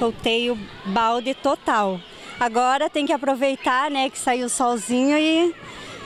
Soltei o balde total. Agora tem que aproveitar, né, que saiu o solzinho e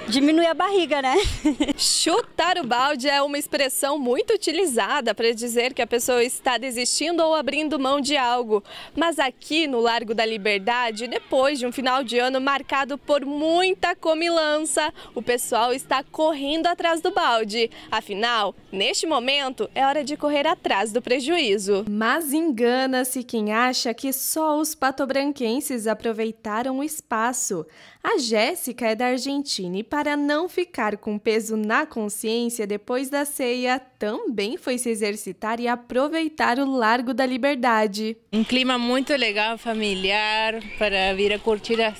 diminuir a barriga, né? Chutar o balde é uma expressão muito utilizada para dizer que a pessoa está desistindo ou abrindo mão de algo. Mas aqui no Largo da Liberdade, depois de um final de ano marcado por muita comilança, o pessoal está correndo atrás do balde. Afinal, neste momento, é hora de correr atrás do prejuízo. Mas engana-se quem acha que só os patobranquenses aproveitaram o espaço. A Jéssica é da Argentina e para não ficar com peso na consciência depois da ceia, também foi se exercitar e aproveitar o Largo da Liberdade. Um clima muito legal, familiar, para vir a curtir as,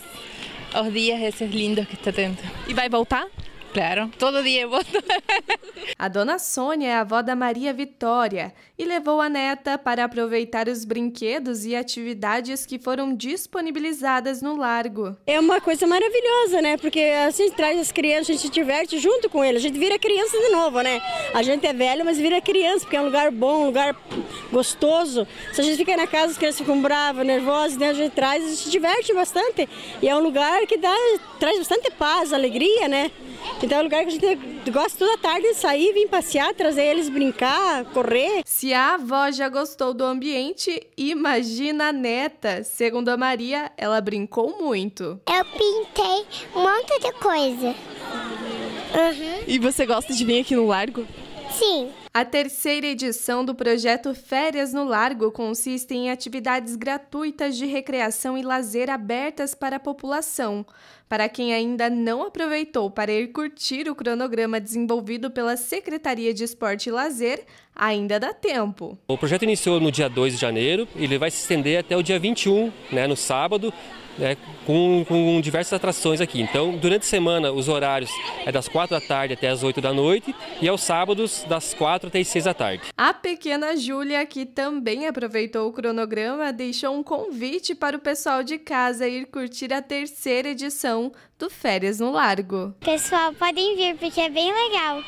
os dias esses lindos que está tendo. E vai voltar? Claro, todo dia eu vou. a dona Sônia é a avó da Maria Vitória e levou a neta para aproveitar os brinquedos e atividades que foram disponibilizadas no largo. É uma coisa maravilhosa, né? Porque assim traz as crianças, a gente se diverte junto com eles. A gente vira criança de novo, né? A gente é velho, mas vira criança, porque é um lugar bom, um lugar gostoso. Se a gente fica na casa, as crianças ficam bravas, nervosas, né? a gente traz, a gente se diverte bastante. E é um lugar que dá, traz bastante paz, alegria, né? Então é um lugar que a gente gosta toda tarde de sair, vir passear, trazer eles brincar, correr. Se a avó já gostou do ambiente, imagina a neta. Segundo a Maria, ela brincou muito. Eu pintei um monte de coisa. Uhum. E você gosta de vir aqui no Largo? Sim. A terceira edição do projeto Férias no Largo consiste em atividades gratuitas de recreação e lazer abertas para a população. Para quem ainda não aproveitou para ir curtir o cronograma desenvolvido pela Secretaria de Esporte e Lazer, ainda dá tempo. O projeto iniciou no dia 2 de janeiro e ele vai se estender até o dia 21, né, no sábado, né, com, com, diversas atrações aqui. Então, durante a semana, os horários é das 4 da tarde até as 8 da noite e aos sábados, das 4 4h36 da tarde. A pequena Júlia, que também aproveitou o cronograma, deixou um convite para o pessoal de casa ir curtir a terceira edição do Férias no Largo. Pessoal, podem vir porque é bem legal.